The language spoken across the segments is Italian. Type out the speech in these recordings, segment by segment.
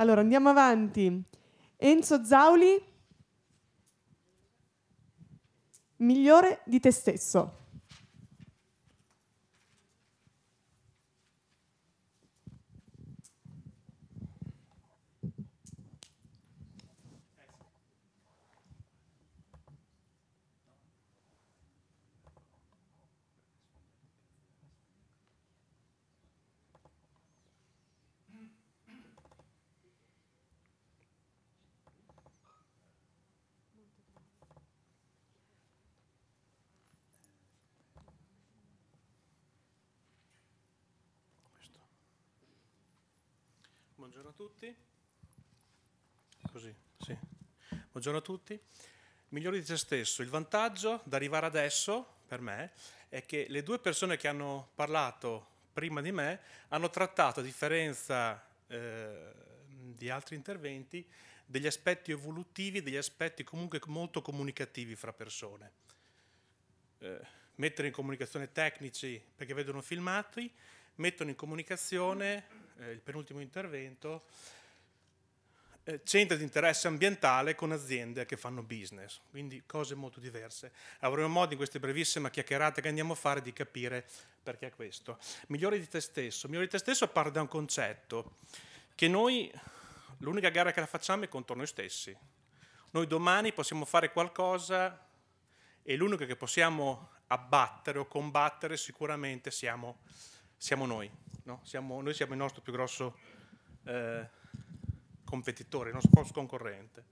Allora andiamo avanti. Enzo Zauli, migliore di te stesso. Buongiorno a tutti. Così, sì. Buongiorno a tutti. Migliori di te stesso. Il vantaggio da arrivare adesso, per me, è che le due persone che hanno parlato prima di me hanno trattato, a differenza eh, di altri interventi, degli aspetti evolutivi, degli aspetti comunque molto comunicativi fra persone. Eh, mettere in comunicazione tecnici perché vedono filmati, mettono in comunicazione eh, il penultimo intervento, eh, centri di interesse ambientale con aziende che fanno business, quindi cose molto diverse. Avremo modo in queste brevissime chiacchierate che andiamo a fare di capire perché è questo. Migliori di te stesso. Migliori di te stesso parte da un concetto che noi, l'unica gara che la facciamo è contro noi stessi. Noi domani possiamo fare qualcosa e l'unico che possiamo abbattere o combattere sicuramente siamo noi siamo noi, no? siamo, noi siamo il nostro più grosso eh, competitore, il nostro concorrente.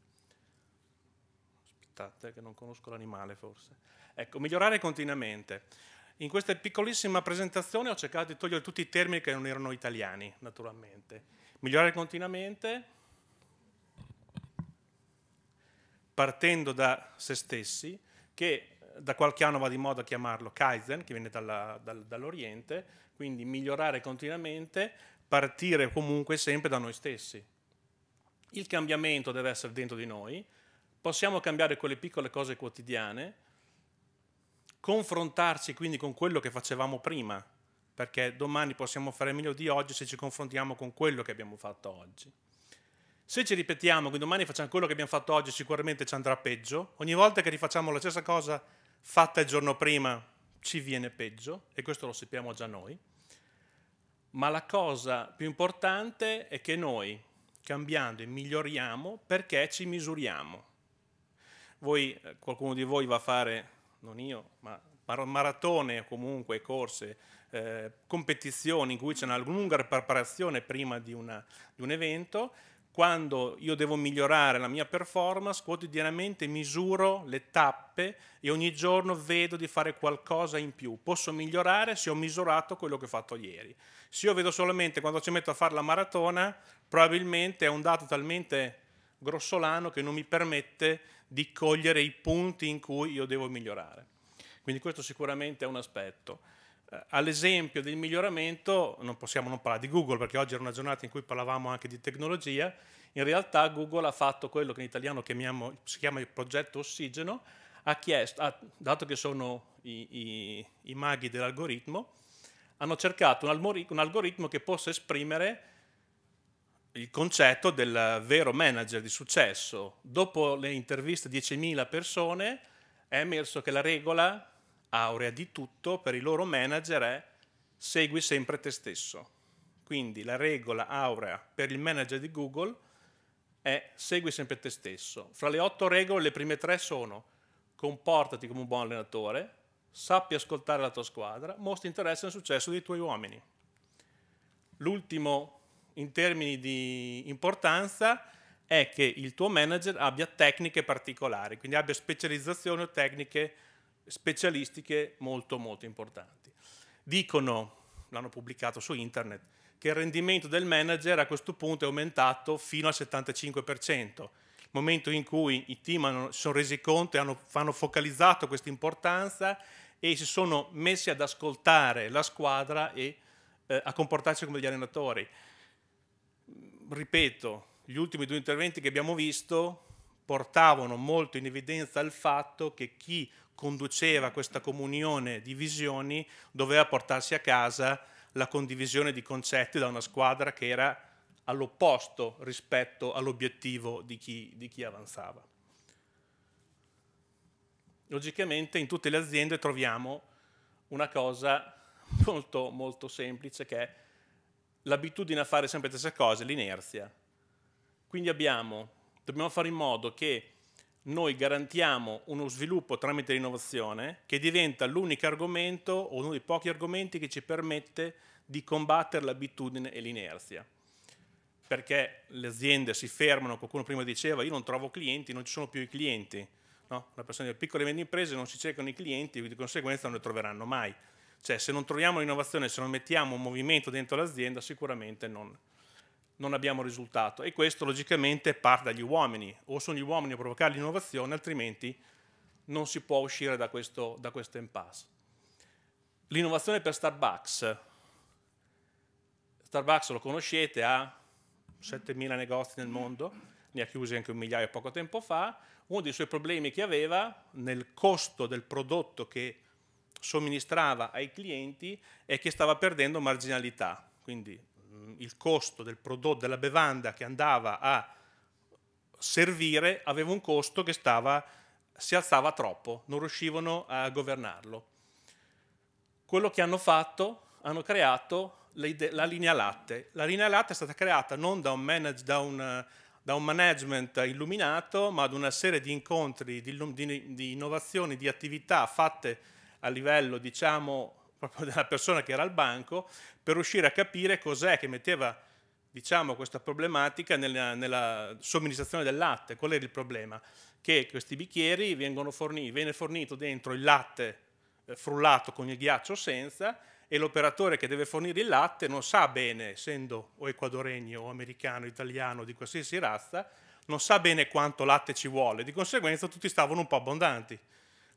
Aspettate eh, che non conosco l'animale forse. Ecco, migliorare continuamente. In questa piccolissima presentazione ho cercato di togliere tutti i termini che non erano italiani, naturalmente. Migliorare continuamente, partendo da se stessi, che eh, da qualche anno va di moda chiamarlo Kaizen, che viene dalla, dal, dall'Oriente, quindi migliorare continuamente, partire comunque sempre da noi stessi. Il cambiamento deve essere dentro di noi, possiamo cambiare quelle piccole cose quotidiane, confrontarci quindi con quello che facevamo prima, perché domani possiamo fare meglio di oggi se ci confrontiamo con quello che abbiamo fatto oggi. Se ci ripetiamo quindi domani facciamo quello che abbiamo fatto oggi, sicuramente ci andrà peggio. Ogni volta che rifacciamo la stessa cosa fatta il giorno prima, ci viene peggio, e questo lo sappiamo già noi, ma la cosa più importante è che noi, cambiando e miglioriamo, perché ci misuriamo. Voi, eh, qualcuno di voi va a fare, non io, ma maratone o comunque corse, eh, competizioni in cui c'è una lunga preparazione prima di, una, di un evento, quando io devo migliorare la mia performance, quotidianamente misuro le tappe e ogni giorno vedo di fare qualcosa in più. Posso migliorare se ho misurato quello che ho fatto ieri. Se io vedo solamente quando ci metto a fare la maratona, probabilmente è un dato talmente grossolano che non mi permette di cogliere i punti in cui io devo migliorare. Quindi questo sicuramente è un aspetto. Eh, all'esempio del miglioramento non possiamo non parlare di Google perché oggi era una giornata in cui parlavamo anche di tecnologia, in realtà Google ha fatto quello che in italiano chiamiamo, si chiama il progetto ossigeno, ha chiesto, ha, dato che sono i, i, i maghi dell'algoritmo, hanno cercato un, algoritmo, un algoritmo che possa esprimere il concetto del vero manager di successo. Dopo le interviste a 10.000 persone è emerso che la regola aurea di tutto per i loro manager è segui sempre te stesso. Quindi la regola aurea per il manager di Google è segui sempre te stesso. Fra le otto regole le prime tre sono comportati come un buon allenatore, sappi ascoltare la tua squadra, mostri interesse nel successo dei tuoi uomini. L'ultimo in termini di importanza è che il tuo manager abbia tecniche particolari, quindi abbia specializzazione o tecniche particolari specialistiche molto molto importanti. Dicono, l'hanno pubblicato su internet, che il rendimento del manager a questo punto è aumentato fino al 75%, momento in cui i team si sono resi conto e hanno, hanno focalizzato questa importanza e si sono messi ad ascoltare la squadra e eh, a comportarsi come gli allenatori. Ripeto, gli ultimi due interventi che abbiamo visto portavano molto in evidenza il fatto che chi conduceva questa comunione di visioni doveva portarsi a casa la condivisione di concetti da una squadra che era all'opposto rispetto all'obiettivo di chi, di chi avanzava. Logicamente in tutte le aziende troviamo una cosa molto, molto semplice che è l'abitudine a fare sempre le stesse cose, l'inerzia. Quindi abbiamo, dobbiamo fare in modo che noi garantiamo uno sviluppo tramite l'innovazione che diventa l'unico argomento o uno dei pochi argomenti che ci permette di combattere l'abitudine e l'inerzia. Perché le aziende si fermano, qualcuno prima diceva io non trovo clienti, non ci sono più i clienti. No? La persona delle piccole e medie imprese non si cercano i clienti, di conseguenza non ne troveranno mai. Cioè se non troviamo l'innovazione, se non mettiamo un movimento dentro l'azienda, sicuramente non, non abbiamo risultato e questo logicamente parte dagli uomini, o sono gli uomini a provocare l'innovazione, altrimenti non si può uscire da questo, da questo impasse. L'innovazione per Starbucks, Starbucks lo conoscete, ha 7.000 negozi nel mondo, ne ha chiusi anche un migliaio poco tempo fa, uno dei suoi problemi che aveva nel costo del prodotto che somministrava ai clienti è che stava perdendo marginalità, quindi il costo del prodotto, della bevanda che andava a servire aveva un costo che stava, si alzava troppo, non riuscivano a governarlo. Quello che hanno fatto, hanno creato la linea latte. La linea latte è stata creata non da un, manage, da un, da un management illuminato, ma da una serie di incontri, di, di, di innovazioni, di attività fatte a livello, diciamo, proprio della persona che era al banco, per riuscire a capire cos'è che metteva diciamo, questa problematica nella, nella, somministrazione del latte. Qual era il problema? Che questi bicchieri vengono forniti, viene fornito dentro il latte eh, frullato con il ghiaccio senza e l'operatore che deve fornire il latte non sa bene, essendo o equadoregno o americano, italiano, di qualsiasi razza, non sa bene quanto latte ci vuole, di conseguenza tutti stavano un po' abbondanti.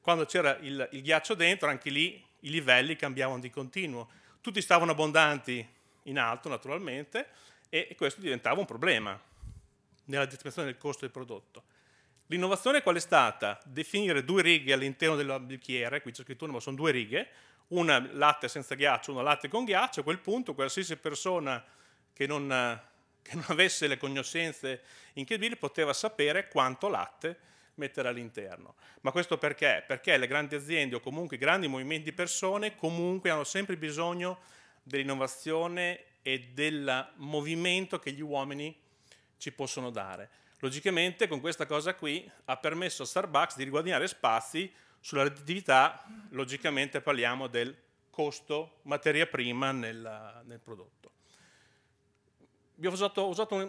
Quando c'era il, il ghiaccio dentro, anche lì i livelli cambiavano di continuo. Tutti stavano abbondanti in alto, naturalmente, e questo diventava un problema nella determinazione del costo del prodotto. L'innovazione qual è stata? Definire due righe all'interno del bicchiere, qui c'è scritto una, ma sono due righe, una latte senza ghiaccio, una latte con ghiaccio, a quel punto qualsiasi persona che non, eh, che non avesse le conoscenze incredibili poteva sapere quanto latte mettere all'interno. Ma questo perché? Perché le grandi aziende o comunque i grandi movimenti di persone comunque hanno sempre bisogno dell'innovazione e del movimento che gli uomini ci possono dare. Logicamente con questa cosa qui ha permesso a Starbucks di riguadagnare spazi sulla redditività, logicamente parliamo del costo materia prima nel, nel prodotto. Vi ho usato, ho usato un,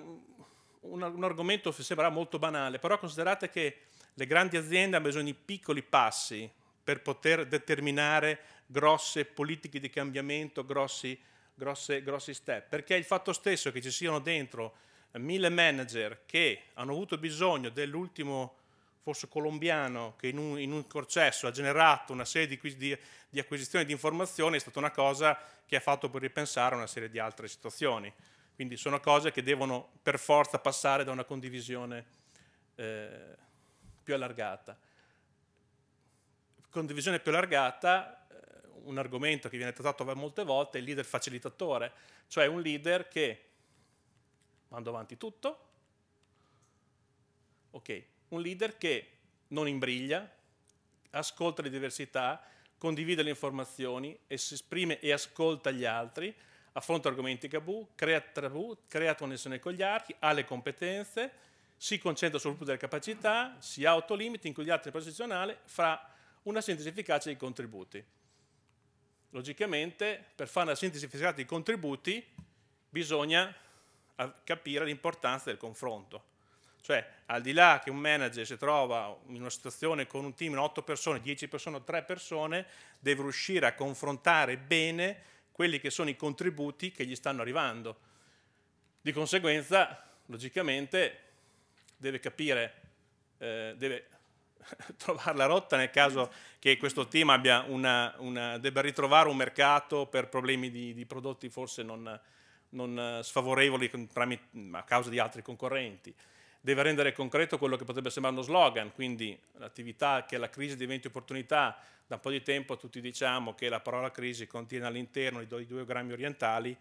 un, un, argomento che sembra molto banale, però considerate che le grandi aziende hanno bisogno di piccoli passi per poter determinare grosse politiche di cambiamento, grossi, grosse, grossi step, perché il fatto stesso che ci siano dentro mille manager che hanno avuto bisogno dell'ultimo forse colombiano che in un, in un, processo ha generato una serie di, di, di acquisizioni di informazioni è stata una cosa che ha fatto per ripensare una serie di altre situazioni. Quindi sono cose che devono per forza passare da una condivisione eh, più allargata. Condivisione più allargata, eh, un argomento che viene trattato molte volte è il leader facilitatore, cioè un leader che manda avanti tutto, ok, un leader che non imbriglia, ascolta le diversità, condivide le informazioni e si esprime e ascolta gli altri, affronta argomenti tabù, crea tabù, crea connessione con gli archi, ha le competenze, si concentra sul gruppo delle capacità, si autolimita in cui gli altri posizionale, fra una sintesi efficace dei contributi. Logicamente, per fare una sintesi efficace dei contributi, bisogna capire l'importanza del confronto. Cioè, al di là che un manager si trova in una situazione con un team di 8 persone, 10 persone o 3 persone, deve riuscire a confrontare bene quelli che sono i contributi che gli stanno arrivando. Di conseguenza, logicamente, deve capire, eh, deve trovare la rotta nel caso che questo team abbia una, una, debba ritrovare un mercato per problemi di, di prodotti forse non, non eh, sfavorevoli a causa di altri concorrenti. Deve rendere concreto quello che potrebbe sembrare uno slogan, quindi l'attività che la crisi diventi opportunità. Da un po' di tempo tutti diciamo che la parola crisi contiene all'interno i due grammi orientali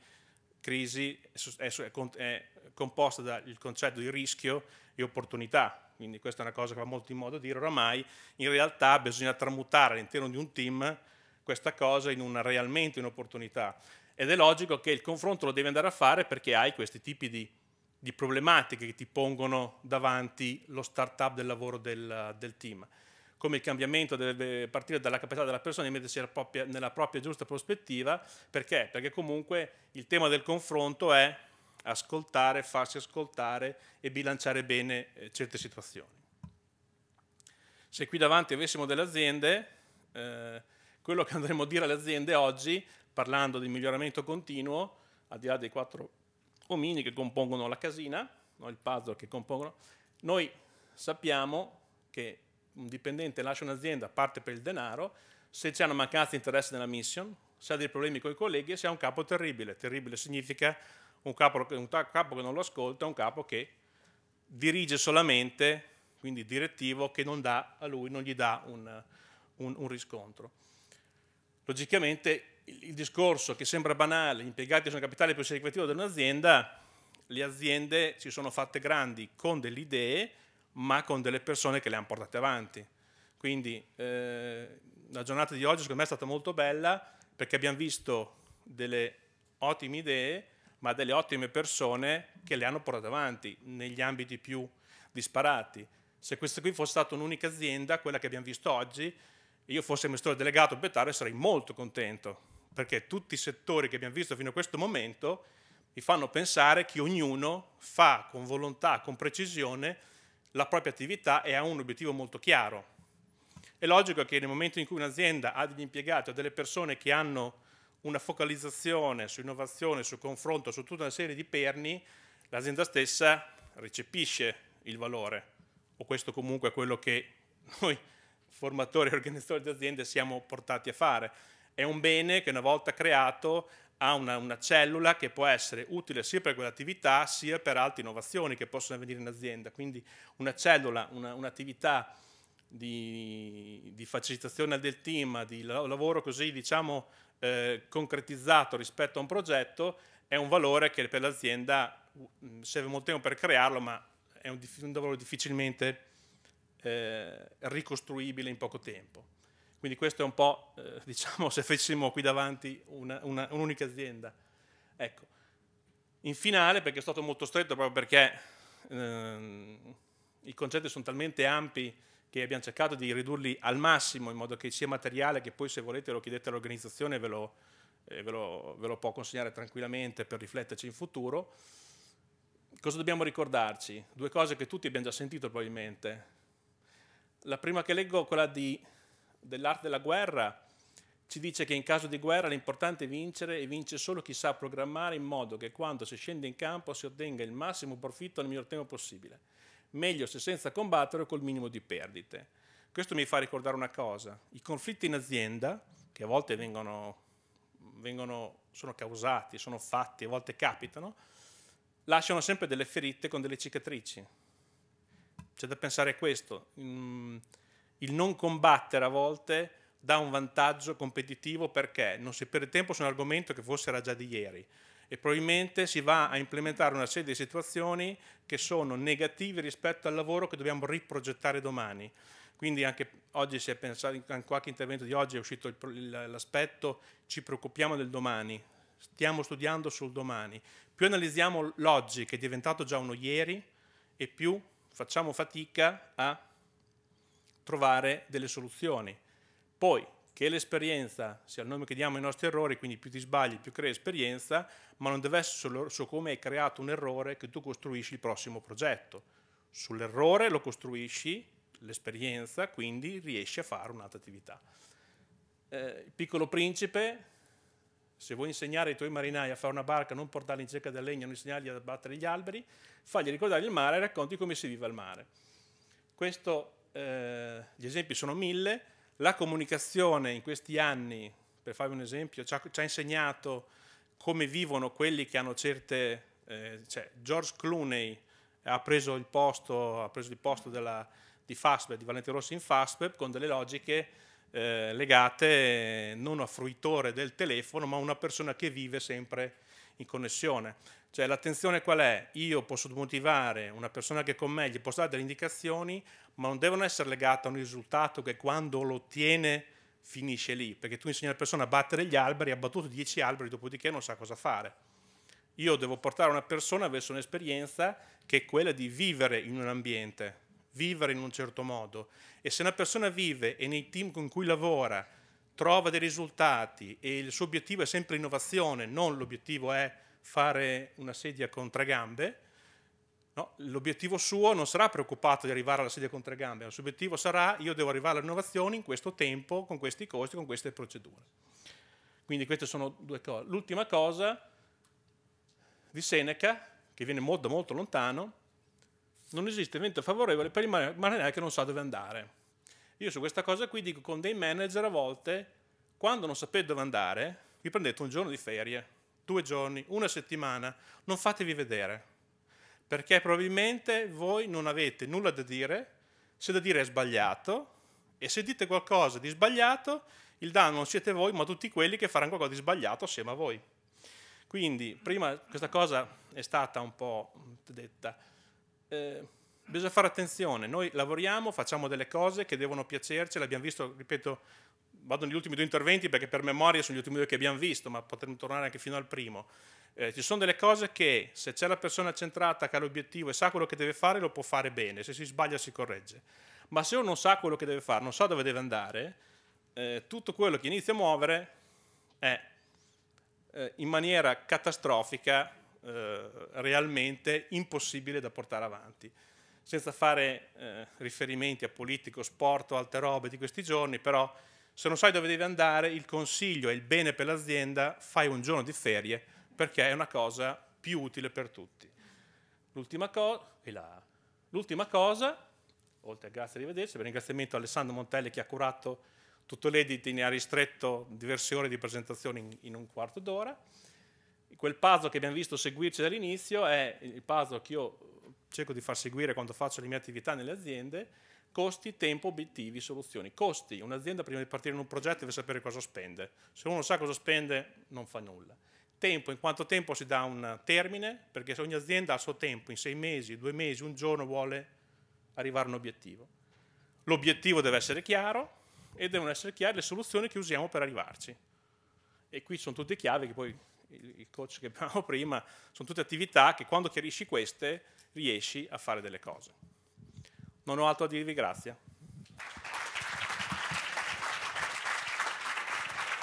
crisi è, è, è composta dal concetto di rischio e opportunità, quindi questa è una cosa che va molto in modo dire oramai, in realtà bisogna tramutare all'interno di un team questa cosa in una, realmente un'opportunità. Ed è logico che il confronto lo devi andare a fare perché hai questi tipi di, di problematiche che ti pongono davanti lo startup del lavoro del, del team come il cambiamento deve partire dalla capacità della persona di mettersi propria, nella propria giusta prospettiva, perché? Perché comunque il tema del confronto è ascoltare, farsi ascoltare e bilanciare bene eh, certe situazioni. Se qui davanti avessimo delle aziende, eh, quello che andremo a dire alle aziende oggi, parlando di miglioramento continuo, al di là dei quattro omini che compongono la casina, no, il puzzle che compongono, noi sappiamo che un dipendente lascia un'azienda, parte per il denaro, se c'è una mancanza di interesse nella mission, se ha dei problemi con i colleghi e se ha un capo terribile. Terribile significa un capo, un capo che non lo ascolta, un capo che dirige solamente, quindi direttivo, che non dà a lui, non gli dà un, un, un riscontro. Logicamente il, il, discorso che sembra banale, gli impiegati sono il capitale più significativo di un'azienda, le aziende si sono fatte grandi con delle idee, ma con delle persone che le hanno portate avanti. Quindi eh, la giornata di oggi secondo me è stata molto bella perché abbiamo visto delle ottime idee, ma delle ottime persone che le hanno portate avanti negli ambiti più disparati. Se questa qui fosse stata un'unica azienda, quella che abbiamo visto oggi, io fossi amministratore delegato proprietario sarei molto contento, perché tutti i settori che abbiamo visto fino a questo momento mi fanno pensare che ognuno fa con volontà, con precisione, la propria attività e ha un obiettivo molto chiaro. È logico che nel momento in cui un'azienda ha degli impiegati o delle persone che hanno una focalizzazione su innovazione, su confronto, su tutta una serie di perni, l'azienda stessa recepisce il valore. O questo comunque è quello che noi formatori e organizzatori di aziende siamo portati a fare. È un bene che una volta creato ha una, una, cellula che può essere utile sia per quell'attività sia per altre innovazioni che possono avvenire in azienda. Quindi una cellula, un'attività di, di, facilitazione del team, di lavoro così diciamo eh, concretizzato rispetto a un progetto è un valore che per l'azienda serve molto tempo per crearlo ma è un, un lavoro difficilmente eh, ricostruibile in poco tempo. Quindi questo è un po', eh, diciamo, se facessimo qui davanti un'unica azienda. Ecco. In finale, perché è stato molto stretto, proprio perché ehm, i concetti sono talmente ampi che abbiamo cercato di ridurli al massimo in modo che sia materiale che poi se volete lo chiedete all'organizzazione ve, eh, ve, ve lo può consegnare tranquillamente per rifletterci in futuro. Cosa dobbiamo ricordarci? Due cose che tutti abbiamo già sentito probabilmente. La prima che leggo è quella di dell'arte della guerra ci dice che in caso di guerra l'importante è vincere e vince solo chi sa programmare in modo che quando si scende in campo si ottenga il massimo profitto nel miglior tempo possibile. Meglio se senza combattere o col minimo di perdite. Questo mi fa ricordare una cosa, i conflitti in azienda, che a volte vengono, vengono, sono causati, sono fatti, a volte capitano, lasciano sempre delle ferite con delle cicatrici. C'è da pensare a questo. Mm il non combattere a volte dà un vantaggio competitivo perché non si perde tempo su un argomento che forse era già di ieri e probabilmente si va a implementare una serie di situazioni che sono negative rispetto al lavoro che dobbiamo riprogettare domani. Quindi anche oggi si è pensato, in qualche intervento di oggi è uscito l'aspetto ci preoccupiamo del domani, stiamo studiando sul domani. Più analizziamo l'oggi che è diventato già uno ieri e più facciamo fatica a trovare delle soluzioni. Poi, che l'esperienza sia il nome che diamo ai nostri errori, quindi più ti sbagli, più crei esperienza, ma non deve essere solo su come hai creato un errore che tu costruisci il prossimo progetto. Sull'errore lo costruisci, l'esperienza, quindi riesci a fare un'altra attività. Eh, il piccolo principe, se vuoi insegnare ai tuoi marinai a fare una barca, non portarli in cerca del legno, non insegnargli ad abbattere gli alberi, fagli ricordare il mare e racconti come si vive al mare. Questo eh, gli esempi sono mille, la comunicazione in questi anni, per farvi un esempio, ci ha, ci ha insegnato come vivono quelli che hanno certe... Eh, cioè George Clooney ha preso il posto, preso il posto della, di Fastweb, di Valente Rossi in Fastweb, con delle logiche eh, legate non a fruitore del telefono, ma a una persona che vive sempre in connessione. Cioè l'attenzione qual è? Io posso motivare una persona che è con me gli posso dare delle indicazioni ma non devono essere legate a un risultato che quando lo ottiene finisce lì, perché tu insegni alla persona a battere gli alberi, ha battuto 10 alberi, dopodiché non sa cosa fare. Io devo portare una persona verso un'esperienza che è quella di vivere in un ambiente, vivere in un certo modo. E se una persona vive e nei team con cui lavora trova dei risultati e il suo obiettivo è sempre innovazione, non l'obiettivo è fare una sedia con tre gambe, No, l'obiettivo suo non sarà preoccupato di arrivare alla sedia con tre gambe, il suo obiettivo sarà io devo arrivare all'innovazione in questo tempo, con questi costi, con queste procedure. Quindi queste sono due cose. L'ultima cosa di Seneca, che viene molto molto lontano, non esiste vento favorevole per il marinaio che non sa dove andare. Io su questa cosa qui dico con dei manager a volte, quando non sapete dove andare, vi prendete un giorno di ferie, due giorni, una settimana, non fatevi vedere perché probabilmente voi non avete nulla da dire, se da dire è sbagliato, e se dite qualcosa di sbagliato, il danno non siete voi, ma tutti quelli che faranno qualcosa di sbagliato assieme a voi. Quindi, prima questa cosa è stata un po' detta. Eh, bisogna fare attenzione, noi lavoriamo, facciamo delle cose che devono piacerci, l'abbiamo visto, ripeto, vado negli ultimi due interventi perché per memoria sono gli ultimi due che abbiamo visto, ma potremmo tornare anche fino al primo. Eh, ci sono delle cose che se c'è la persona centrata che ha l'obiettivo e sa quello che deve fare, lo può fare bene, se si sbaglia si corregge. Ma se uno non sa quello che deve fare, non sa dove deve andare, eh, tutto quello che inizia a muovere è eh, in maniera catastrofica, eh, realmente impossibile da portare avanti senza fare eh, riferimenti a politico, sport o altre robe di questi giorni, però se non sai dove devi andare, il consiglio è il bene per l'azienda, fai un giorno di ferie perché è una cosa più utile per tutti. L'ultima, co l'ultima cosa, oltre a grazie e arrivederci, per ringraziamento a Alessandro Montelli che ha curato tutto l'editing e ha ristretto diverse ore di presentazione in, in un quarto d'ora. Quel puzzle che abbiamo visto seguirci dall'inizio è il puzzle che io cerco di far seguire quando faccio le mie attività nelle aziende Costi, tempo, obiettivi, soluzioni. Costi, un'azienda prima di partire in un progetto deve sapere cosa spende. Se uno sa cosa spende non fa nulla. Tempo, in quanto tempo si dà un termine, perché ogni azienda ha il suo tempo, in sei mesi, due mesi, un giorno vuole arrivare a un obiettivo. L'obiettivo deve essere chiaro e devono essere chiare le soluzioni che usiamo per arrivarci. E qui sono tutte chiavi che poi il coach che abbiamo prima, sono tutte attività che quando chiarisci queste riesci a fare delle cose. Non ho altro a dirvi, grazie.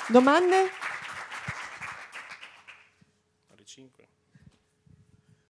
Domande? 5.